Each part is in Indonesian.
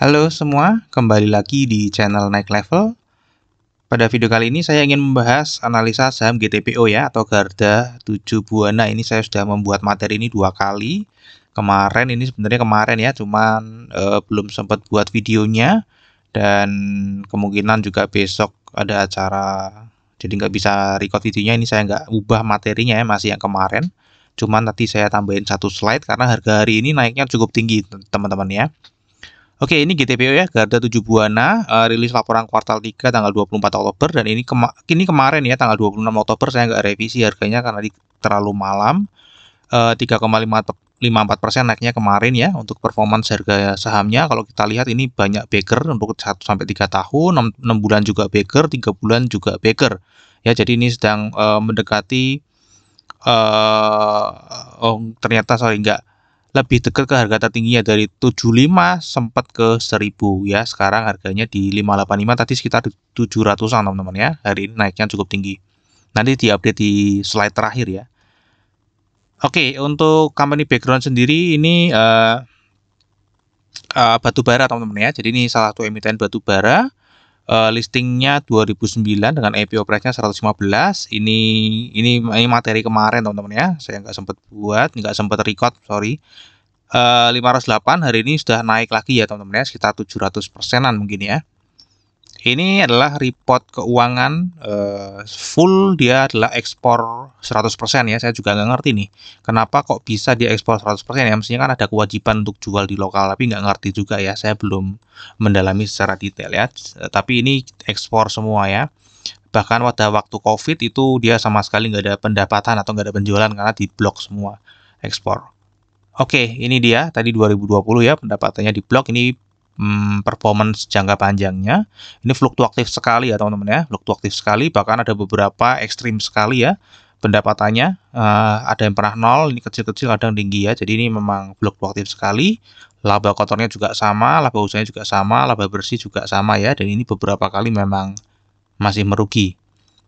Halo semua, kembali lagi di channel Naik Level. Pada video kali ini saya ingin membahas analisa saham GTPO ya atau Garda 7 Buana. Ini saya sudah membuat materi ini dua kali. Kemarin ini sebenarnya kemarin ya, cuman eh, belum sempat buat videonya dan kemungkinan juga besok ada acara jadi nggak bisa record videonya ini saya nggak ubah materinya ya masih yang kemarin cuman nanti saya tambahin satu slide karena harga hari ini naiknya cukup tinggi teman-teman ya Oke, ini GTPO ya, Garda 7 Buana, uh, eh, rilis laporan kuartal 3 tanggal 24 Oktober dan ini kema ini kemarin ya tanggal 26 Oktober saya nggak revisi harganya karena di, terlalu malam. Uh, eh, 3,54 persen naiknya kemarin ya untuk performance harga sahamnya. Kalau kita lihat ini banyak beker, untuk 1 sampai 3 tahun, 6, 6 bulan juga beker, 3 bulan juga beker, Ya, jadi ini sedang uh, mendekati uh, oh ternyata sorry nggak lebih dekat ke harga tertingginya dari 75 sempat ke 1000 ya. Sekarang harganya di 585 tadi sekitar 700-an teman-teman ya. Hari ini naiknya cukup tinggi. Nanti di update di slide terakhir ya. Oke, untuk company background sendiri ini uh, eh, uh, eh, batu teman-teman ya. Jadi ini salah satu emiten batubara uh, listingnya 2009 dengan IPO price-nya 115. Ini ini ini materi kemarin teman-teman ya. Saya nggak sempat buat, nggak sempat record, sorry. Uh, eh, 508 hari ini sudah naik lagi ya teman-teman ya, sekitar 700 persenan mungkin ya. Ini adalah report keuangan uh, full dia adalah ekspor 100% ya. Saya juga nggak ngerti nih. Kenapa kok bisa dia ekspor 100% ya? Mestinya kan ada kewajiban untuk jual di lokal tapi nggak ngerti juga ya. Saya belum mendalami secara detail ya. Tapi ini ekspor semua ya. Bahkan pada waktu COVID itu dia sama sekali nggak ada pendapatan atau nggak ada penjualan karena di blok semua ekspor. Oke, ini dia tadi 2020 ya pendapatannya di blok ini hmm, performance jangka panjangnya. Ini fluktuatif sekali ya teman-teman ya, fluktuatif sekali bahkan ada beberapa ekstrim sekali ya pendapatannya uh, ada yang pernah nol ini kecil-kecil kadang tinggi ya jadi ini memang fluktuatif sekali laba kotornya juga sama laba usahanya juga sama laba bersih juga sama ya dan ini beberapa kali memang masih merugi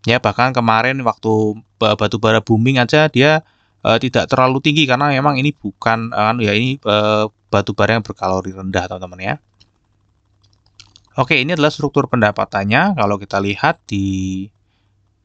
ya bahkan kemarin waktu batu bara booming aja dia uh, tidak terlalu tinggi karena memang ini bukan uh, ya ini uh, batu bara yang berkalori rendah teman-teman ya Oke, ini adalah struktur pendapatannya. Kalau kita lihat di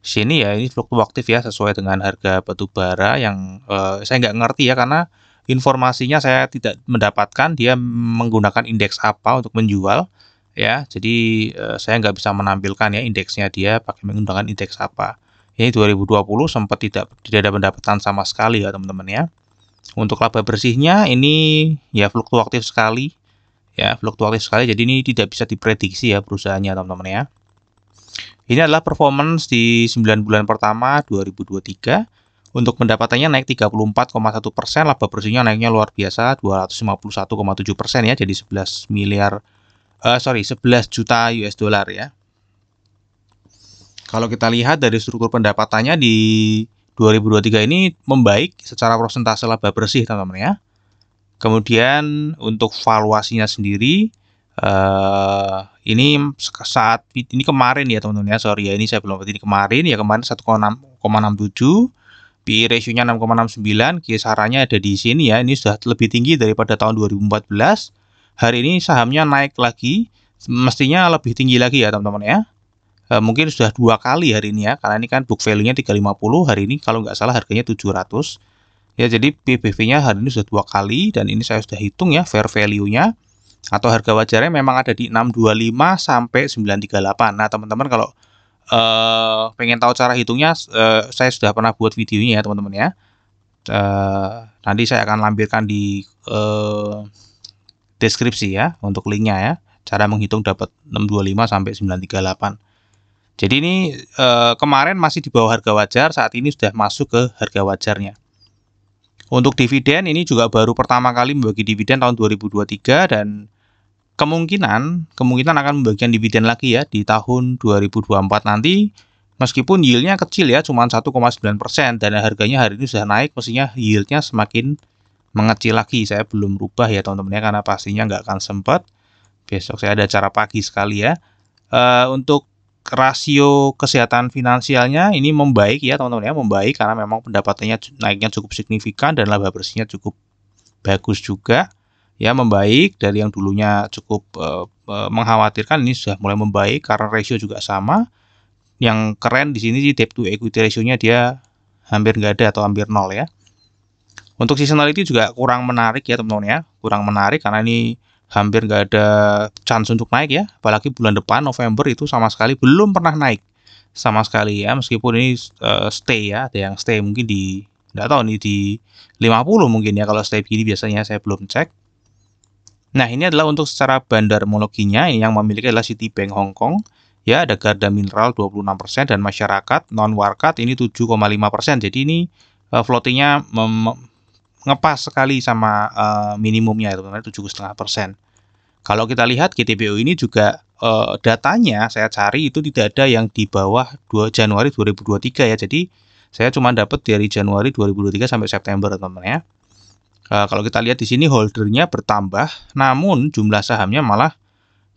sini ya, ini fluktuatif ya sesuai dengan harga batu bara yang eh, saya nggak ngerti ya karena informasinya saya tidak mendapatkan dia menggunakan indeks apa untuk menjual ya. Jadi eh, saya nggak bisa menampilkan ya indeksnya dia pakai menggunakan indeks apa. Ini 2020 sempat tidak tidak ada pendapatan sama sekali ya teman-teman ya. Untuk laba bersihnya ini ya fluktuatif sekali ya fluktuatif sekali jadi ini tidak bisa diprediksi ya perusahaannya teman-teman ya ini adalah performance di 9 bulan pertama 2023 untuk pendapatannya naik 34,1 persen laba bersihnya naiknya luar biasa 251,7 persen ya jadi 11 miliar uh, sorry 11 juta US dollar ya kalau kita lihat dari struktur pendapatannya di 2023 ini membaik secara persentase laba bersih teman-teman ya Kemudian untuk valuasinya sendiri eh, ini saat ini kemarin ya teman-teman ya sorry ya ini saya belum ini kemarin ya kemarin 1,67 PI e ratio-nya 6,69 kisarannya ada di sini ya ini sudah lebih tinggi daripada tahun 2014 hari ini sahamnya naik lagi mestinya lebih tinggi lagi ya teman-teman ya eh, mungkin sudah dua kali hari ini ya karena ini kan book value-nya 350 hari ini kalau nggak salah harganya 700 Ya, jadi PBV-nya hari ini sudah dua kali dan ini saya sudah hitung ya fair value-nya atau harga wajarnya memang ada di 625 sampai 938. Nah, teman-teman kalau uh, pengen tahu cara hitungnya uh, saya sudah pernah buat videonya ya, teman-teman ya. Uh, nanti saya akan lampirkan di uh, deskripsi ya untuk linknya ya. Cara menghitung dapat 625 sampai 938. Jadi ini uh, kemarin masih di bawah harga wajar, saat ini sudah masuk ke harga wajarnya. Untuk dividen ini juga baru pertama kali membagi dividen tahun 2023 dan kemungkinan kemungkinan akan membagikan dividen lagi ya di tahun 2024 nanti meskipun yieldnya kecil ya cuma 1,9 persen dan harganya hari ini sudah naik mestinya yieldnya semakin mengecil lagi saya belum rubah ya teman-teman ya karena pastinya nggak akan sempat besok saya ada acara pagi sekali ya uh, untuk rasio kesehatan finansialnya ini membaik ya teman-teman ya membaik karena memang pendapatannya naiknya cukup signifikan dan laba bersihnya cukup bagus juga ya membaik dari yang dulunya cukup eh, eh, mengkhawatirkan ini sudah mulai membaik karena rasio juga sama yang keren di sini sih debt to equity ratio-nya dia hampir nggak ada atau hampir nol ya untuk seasonality juga kurang menarik ya teman-teman ya kurang menarik karena ini hampir nggak ada chance untuk naik ya apalagi bulan depan November itu sama sekali belum pernah naik sama sekali ya meskipun ini uh, stay ya ada yang stay mungkin di nggak tahu nih di 50 mungkin ya kalau stay begini biasanya saya belum cek nah ini adalah untuk secara bandar ini yang memiliki adalah bank Hong Kong ya ada Garda Mineral 26% dan masyarakat non warkat ini 7,5% jadi ini uh, floatingnya ngepas sekali sama uh, minimumnya itu, tujuh setengah persen. Kalau kita lihat GTBO ini juga uh, datanya saya cari itu tidak ada yang di bawah 2 Januari 2023 ya. Jadi saya cuma dapat dari Januari 2023 sampai September teman-teman ya. Uh, kalau kita lihat di sini holdernya bertambah, namun jumlah sahamnya malah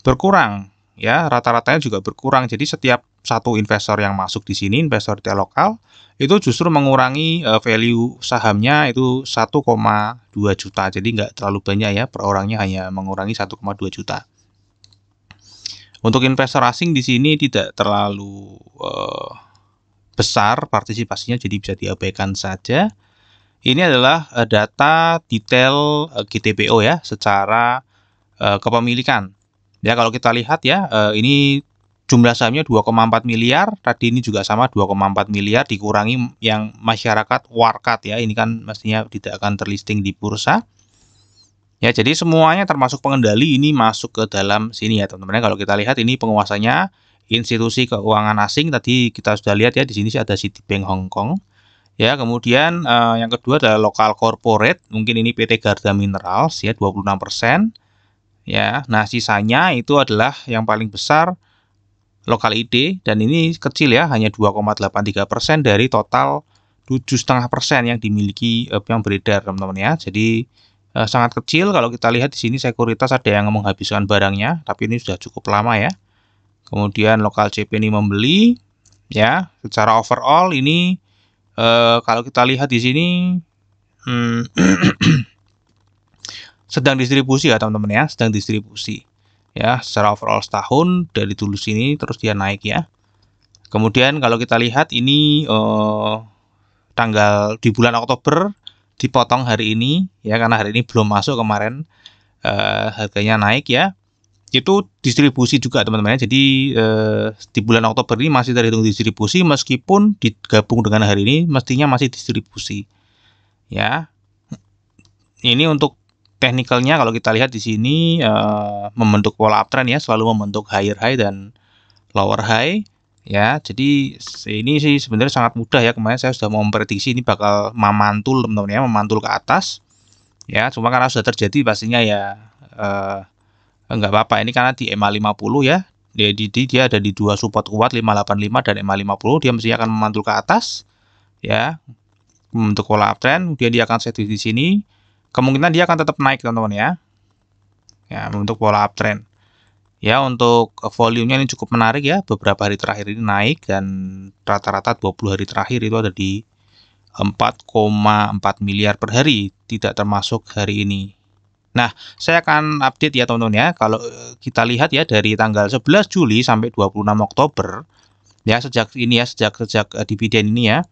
berkurang ya rata-ratanya juga berkurang. Jadi setiap satu investor yang masuk di sini investor lokal itu justru mengurangi eh, value sahamnya itu 1,2 juta. Jadi nggak terlalu banyak ya per orangnya hanya mengurangi 1,2 juta. Untuk investor asing di sini tidak terlalu uh, besar partisipasinya jadi bisa diabaikan saja. Ini adalah eh, data detail GTPO ya secara uh, kepemilikan. Ya kalau kita lihat ya ini jumlah sahamnya 2,4 miliar tadi ini juga sama 2,4 miliar dikurangi yang masyarakat warkat ya ini kan mestinya tidak akan terlisting di bursa ya jadi semuanya termasuk pengendali ini masuk ke dalam sini ya teman-teman kalau kita lihat ini penguasanya institusi keuangan asing tadi kita sudah lihat ya di sini ada Citibank Hong Kong ya kemudian eh, yang kedua adalah lokal corporate mungkin ini PT Garda Minerals ya 26 ya nah sisanya itu adalah yang paling besar lokal ID dan ini kecil ya hanya 2,83 persen dari total 7,5 persen yang dimiliki eh, yang beredar teman-teman ya jadi eh, sangat kecil kalau kita lihat di sini sekuritas ada yang menghabiskan barangnya tapi ini sudah cukup lama ya kemudian lokal CP ini membeli ya secara overall ini eh, kalau kita lihat di sini hmm, sedang distribusi ya teman-teman ya sedang distribusi ya secara overall setahun dari dulu sini terus dia naik ya kemudian kalau kita lihat ini eh, tanggal di bulan Oktober dipotong hari ini ya karena hari ini belum masuk kemarin eh, harganya naik ya itu distribusi juga teman-teman ya. Jadi eh, di bulan Oktober ini masih terhitung distribusi meskipun digabung dengan hari ini mestinya masih distribusi. Ya. Ini untuk teknikalnya kalau kita lihat di sini uh, membentuk pola uptrend ya selalu membentuk higher high dan lower high ya jadi ini sih sebenarnya sangat mudah ya kemarin saya sudah mau memprediksi ini bakal memantul teman-teman ya memantul ke atas ya cuma karena sudah terjadi pastinya ya uh, eh, nggak apa-apa ini karena di EMA 50 ya dia dia ada di dua support kuat 585 dan EMA 50 dia mestinya akan memantul ke atas ya untuk pola uptrend kemudian dia akan set di sini kemungkinan dia akan tetap naik teman-teman ya. Ya, untuk pola uptrend. Ya, untuk volumenya ini cukup menarik ya. Beberapa hari terakhir ini naik dan rata-rata 20 hari terakhir itu ada di 4,4 miliar per hari, tidak termasuk hari ini. Nah, saya akan update ya teman-teman ya. Kalau eh, kita lihat ya dari tanggal 11 Juli sampai 26 Oktober ya sejak ini ya sejak sejak eh, dividen ini ya.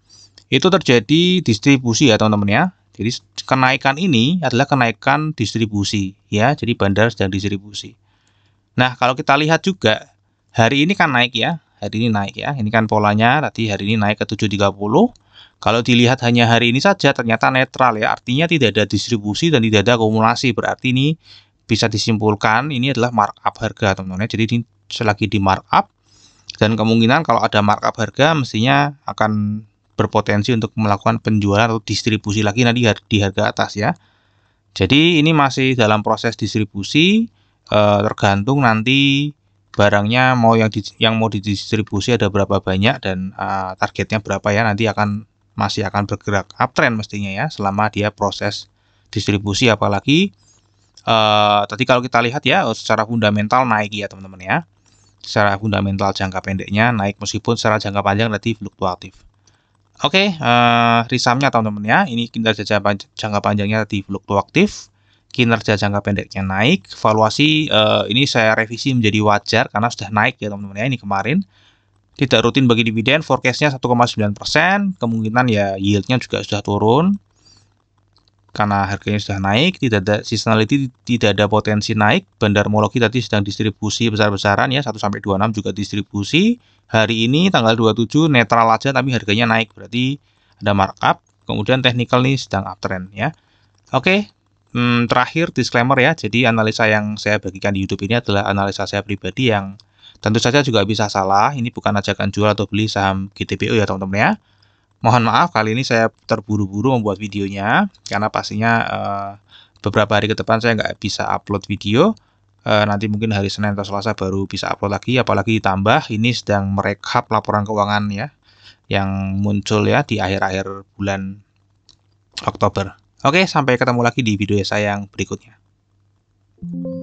Itu terjadi distribusi ya teman-teman ya jadi kenaikan ini adalah kenaikan distribusi ya, jadi bandar sedang distribusi. Nah, kalau kita lihat juga hari ini kan naik ya. Hari ini naik ya. Ini kan polanya tadi hari ini naik ke 730. Kalau dilihat hanya hari ini saja ternyata netral ya. Artinya tidak ada distribusi dan tidak ada akumulasi. Berarti ini bisa disimpulkan ini adalah markup harga teman-teman ya. Jadi ini selagi di markup dan kemungkinan kalau ada markup harga mestinya akan berpotensi untuk melakukan penjualan atau distribusi lagi nanti di harga atas ya. Jadi ini masih dalam proses distribusi eh, tergantung nanti barangnya mau yang di, yang mau didistribusi ada berapa banyak dan eh, targetnya berapa ya nanti akan masih akan bergerak uptrend mestinya ya selama dia proses distribusi apalagi eh, tadi kalau kita lihat ya secara fundamental naik ya teman-teman ya secara fundamental jangka pendeknya naik meskipun secara jangka panjang tadi fluktuatif. Oke, okay, uh, eh, risamnya teman-teman ya. Ini kinerja jangka panjangnya di fluktuatif, kinerja jangka pendeknya naik, valuasi uh, ini saya revisi menjadi wajar karena sudah naik ya teman-teman ya ini kemarin. Tidak rutin bagi dividen, forecastnya 1,9 persen, kemungkinan ya yieldnya juga sudah turun karena harganya sudah naik, tidak ada seasonality, tidak ada potensi naik. Bandar Moloki tadi sedang distribusi besar-besaran ya, 1 sampai 26 juga distribusi. Hari ini tanggal 27 netral aja tapi harganya naik, berarti ada markup. Kemudian technical nih sedang uptrend ya. Oke, hmm, terakhir disclaimer ya. Jadi analisa yang saya bagikan di YouTube ini adalah analisa saya pribadi yang tentu saja juga bisa salah. Ini bukan ajakan jual atau beli saham GTPO ya teman-teman ya. Mohon maaf kali ini saya terburu-buru membuat videonya karena pastinya eh, beberapa hari ke depan saya nggak bisa upload video. Eh, nanti mungkin hari Senin atau Selasa baru bisa upload lagi apalagi ditambah ini sedang merekap laporan keuangan ya yang muncul ya di akhir-akhir bulan Oktober. Oke, sampai ketemu lagi di video saya yang berikutnya.